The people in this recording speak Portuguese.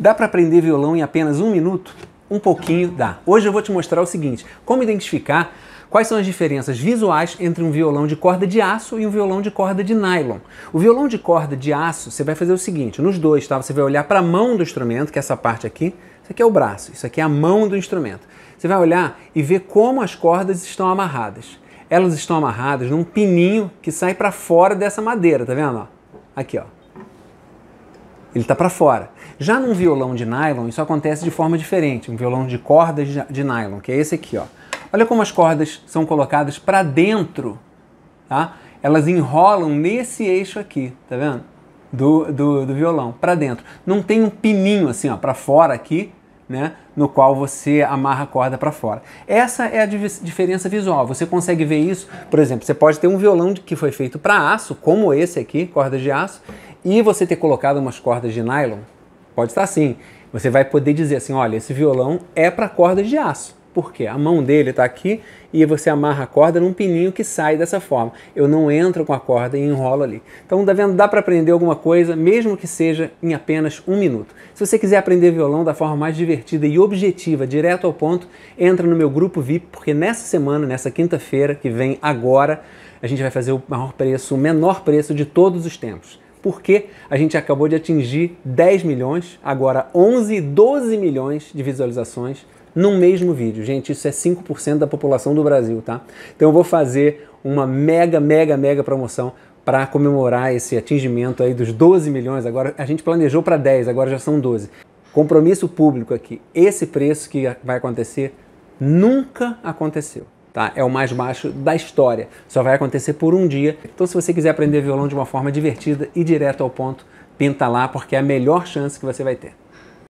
Dá para aprender violão em apenas um minuto? Um pouquinho dá. Hoje eu vou te mostrar o seguinte: como identificar quais são as diferenças visuais entre um violão de corda de aço e um violão de corda de nylon. O violão de corda de aço, você vai fazer o seguinte: nos dois, tá? Você vai olhar para a mão do instrumento, que é essa parte aqui. Isso aqui é o braço, isso aqui é a mão do instrumento. Você vai olhar e ver como as cordas estão amarradas. Elas estão amarradas num pininho que sai para fora dessa madeira, tá vendo? Aqui, ó ele está para fora. Já num violão de nylon, isso acontece de forma diferente, um violão de cordas de nylon, que é esse aqui, ó. Olha como as cordas são colocadas para dentro, tá? Elas enrolam nesse eixo aqui, tá vendo? Do, do, do violão, para dentro. Não tem um pininho assim, ó, para fora aqui, né? No qual você amarra a corda para fora. Essa é a diferença visual. Você consegue ver isso, por exemplo, você pode ter um violão que foi feito para aço, como esse aqui, corda de aço, e você ter colocado umas cordas de nylon, pode estar assim. Você vai poder dizer assim, olha, esse violão é para cordas de aço. Por quê? A mão dele está aqui e você amarra a corda num pininho que sai dessa forma. Eu não entro com a corda e enrolo ali. Então, tá vendo? Dá para aprender alguma coisa, mesmo que seja em apenas um minuto. Se você quiser aprender violão da forma mais divertida e objetiva, direto ao ponto, entra no meu grupo VIP, porque nessa semana, nessa quinta-feira que vem agora, a gente vai fazer o maior preço, o menor preço de todos os tempos porque a gente acabou de atingir 10 milhões, agora 11, 12 milhões de visualizações num mesmo vídeo. Gente, isso é 5% da população do Brasil, tá? Então eu vou fazer uma mega, mega, mega promoção para comemorar esse atingimento aí dos 12 milhões. Agora a gente planejou para 10, agora já são 12. Compromisso público aqui. Esse preço que vai acontecer nunca aconteceu tá? É o mais baixo da história. Só vai acontecer por um dia. Então, se você quiser aprender violão de uma forma divertida e direto ao ponto, pinta lá, porque é a melhor chance que você vai ter.